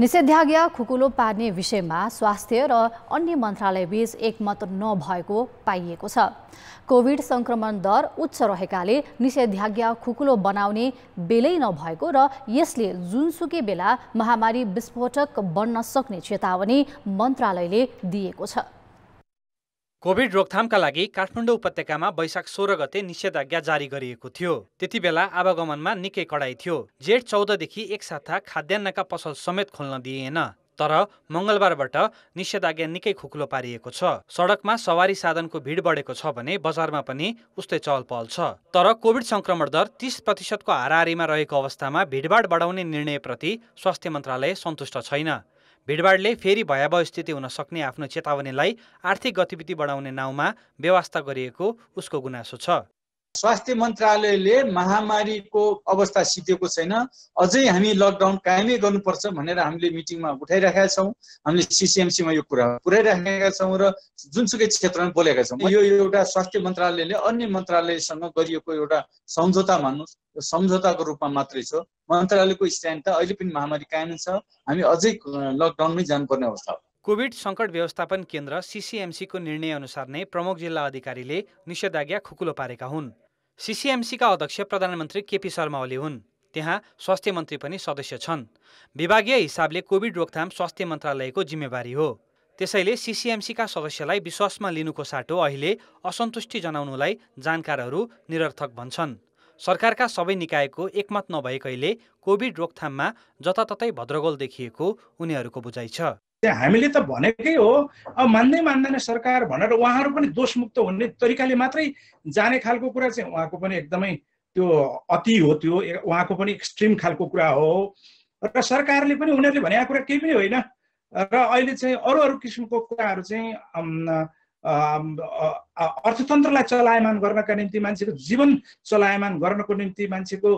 निषेधाज्ञा खुकुलो पार्ने विषयमा स्वास्थ्य र अन्य मन्त्रालयबीच एकमत नभएको पाइएको छ कोभिड सङ्क्रमण दर उच्च रहेकाले निषेधाज्ञा खुकुलो बनाउने बेलै नभएको र यसले जुनसुकै बेला महामारी विस्फोटक बन्न सक्ने चेतावनी मन्त्रालयले दिएको छ कोभिड रोकथामका लागि काठमाडौँ उपत्यकामा वैशाख सोह्र गते निषेधाज्ञा जारी गरिएको थियो त्यति बेला आवागमनमा निकै कडाइ थियो जेठ चौधदेखि एक साता खाद्यान्नका पसल समेत खोल्न दिइएन तर मङ्गलबारबाट निषेधाज्ञा निकै खुक्लो पारिएको छ सडकमा सवारी साधनको भिड बढेको छ भने बजारमा पनि उस्तै चहल पहल छ तर कोभिड संक्रमण दर तिस प्रतिशतको हाराहारीमा रहेको अवस्थामा भिडभाड बढाउने निर्णयप्रति स्वास्थ्य मन्त्रालय सन्तुष्ट छैन भिडभाडले फेरि भयावह स्थिति हुन सक्ने आफ्नो चेतावनीलाई आर्थिक गतिविधि बढाउने नाउँमा व्यवस्था गरिएको उसको गुनासो छ स्वास्थ्य मन्त्रालयले महामारीको अवस्था सिकेको छैन अझै हामी लकडाउन कायमै गर्नुपर्छ भनेर हामीले मिटिङमा उठाइराखेका छौँ हामीले सिसिएमसीमा यो कुरा पुऱ्याइराखेका छौँ र जुनसुकै क्षेत्रमा बोलेका छौँ यो एउटा स्वास्थ्य मन्त्रालयले अन्य मन्त्रालयसँग गरिएको एउटा सम्झौता मान्नुहोस् यो सम्झौताको रूपमा मात्रै छ मन्त्रालयको स्ट्यान्ड त अहिले पनि महामारी कायम छ हामी अझै लकडाउनमै जानुपर्ने अवस्था हो कोभिड सङ्कट व्यवस्थापन केन्द्र सिसिएमसीको निर्णयअनुसार नै प्रमुख जिल्ला अधिकारीले निषेधाज्ञा खुकुलो पारेका हुन् सिसिएमसीका अध्यक्ष प्रधानमन्त्री केपी शर्मा ओली हुन् त्यहाँ स्वास्थ्य मन्त्री पनि सदस्य छन् विभागीय हिसाबले कोभिड रोकथाम स्वास्थ्य मन्त्रालयको जिम्मेवारी हो त्यसैले सिसिएमसीका सदस्यलाई विश्वासमा लिनुको साटो अहिले असन्तुष्टि जनाउनुलाई जानकारहरू निरर्थक भन्छन् सरकारका सबै निकायको एकमत नभएकैले कोभिड रोकथाममा जताततै भद्रगोल देखिएको उनीहरूको बुझाइ छ हामीले त भनेकै हो अब मान्दै मान्दैन सरकार भनेर उहाँहरू पनि दोषमुक्त हुने तरिकाले मात्रै जाने खालको कुरा चाहिँ उहाँको पनि एकदमै त्यो अति हो त्यो उहाँको पनि एक्सट्रिम खालको कुरा हो र सरकारले पनि उनीहरूले भनेको कुरा केही पनि होइन र अहिले चाहिँ अरू अरू किसिमको कुराहरू चाहिँ अर्थतन्त्रलाई चलायमान गर्नका निम्ति मान्छेको जीवन चलायमान गर्नको निम्ति मान्छेको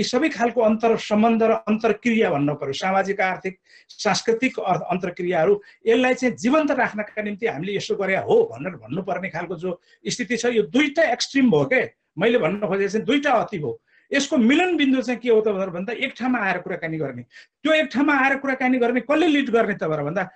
यी सबै खालको अन्तर सम्बन्ध र अन्तर्क्रिया भन्नु पऱ्यो सामाजिक आर्थिक सांस्कृतिक अर्थ अन्तर्क्रियाहरू यसलाई चाहिँ जीवन्त राख्नका निम्ति हामीले यसो गरे हो भनेर भन्नुपर्ने खालको जो स्थिति छ यो दुईवटा एक्सट्रिम भयो के मैले भन्न खोजेको चाहिँ दुईवटा अति भयो यसको मिलन बिन्दु चाहिँ के हो त भनेर भन्दा एक ठाउँमा आएर कुराकानी गर्ने त्यो एक ठाउँमा आएर कुराकानी गर्ने कसले लिड गर्ने त भनेर भन्दा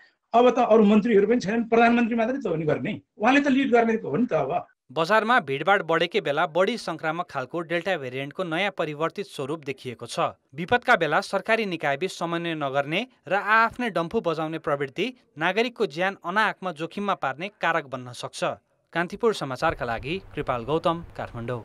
अब त अरू मन्त्रीहरू पनि छैनन् प्रधानमन्त्री मात्रै त हो नि गर्ने उहाँले त लिड गर्ने हो नि त अब बजारमा भिडभाड बढेकै बेला बढी संक्रामक खालको डेल्टा भेरिएन्टको नयाँ परिवर्तित स्वरूप देखिएको छ विपदका बेला सरकारी निकायबीच समन्वय नगर्ने र आआफ्नै डम्फु बजाउने प्रवृत्ति नागरिकको ज्यान अनाआकमा जोखिममा पार्ने कारक बन्न सक्छ कान्तिपुर समाचारका लागि कृपाल गौतम काठमाडौँ